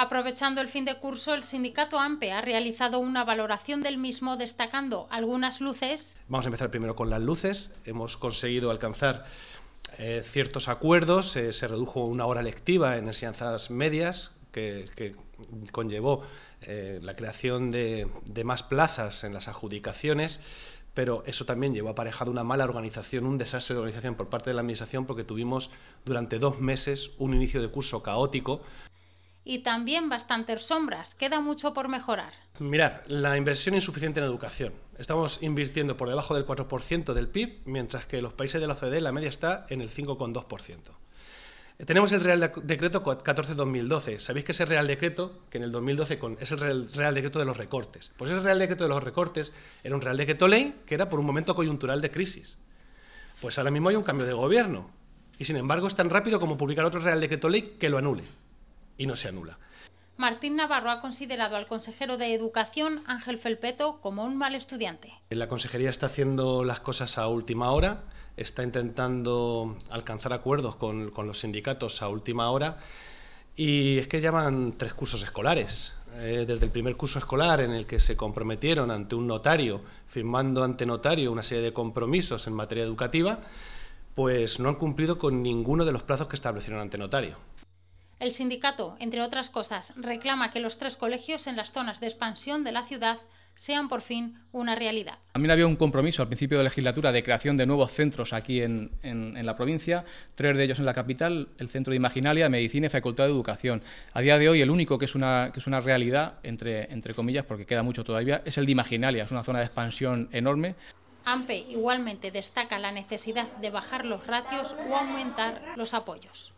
Aprovechando el fin de curso, el sindicato AMPE ha realizado una valoración del mismo destacando algunas luces. Vamos a empezar primero con las luces. Hemos conseguido alcanzar eh, ciertos acuerdos. Eh, se redujo una hora lectiva en enseñanzas medias que, conllevó eh, la creación de, de más plazas en las adjudicaciones pero eso también llevó aparejado una mala organización, un desastre de organización por parte de la Administración porque tuvimos durante dos meses un inicio de curso caótico y también bastantes sombras. Queda mucho por mejorar. Mirar, la inversión insuficiente en educación. Estamos invirtiendo por debajo del 4% del PIB, mientras que en los países de la OCDE la media está en el 5,2%. Eh, tenemos el Real Decreto 14-2012. Sabéis que ese Real Decreto, que en el 2012 es el Real, Decreto de los recortes. Pues ese Real Decreto de los recortes era un Real Decreto ley que era por un momento coyuntural de crisis. Pues ahora mismo hay un cambio de gobierno. Y sin embargo es tan rápido como publicar otro Real Decreto ley que lo anule y no se anula. Martín Navarro ha considerado al consejero de Educación, Ángel Felpeto, como un mal estudiante. La consejería está haciendo las cosas a última hora, está intentando alcanzar acuerdos con, los sindicatos a última hora y es que llevan tres cursos escolares. Eh, desde el primer curso escolar en el que se comprometieron ante un notario, firmando ante notario una serie de compromisos en materia educativa, pues no han cumplido con ninguno de los plazos que establecieron ante notario. El sindicato, entre otras cosas, reclama que los tres colegios en las zonas de expansión de la ciudad sean por fin una realidad. También había un compromiso al principio de la legislatura de creación de nuevos centros aquí en, la provincia, tres de ellos en la capital, el Centro de Imaginalia, Medicina y Facultad de Educación. A día de hoy el único que es una, realidad, entre, entre comillas, porque queda mucho todavía, es el de Imaginalia, es una zona de expansión enorme. AMPE igualmente destaca la necesidad de bajar los ratios o aumentar los apoyos.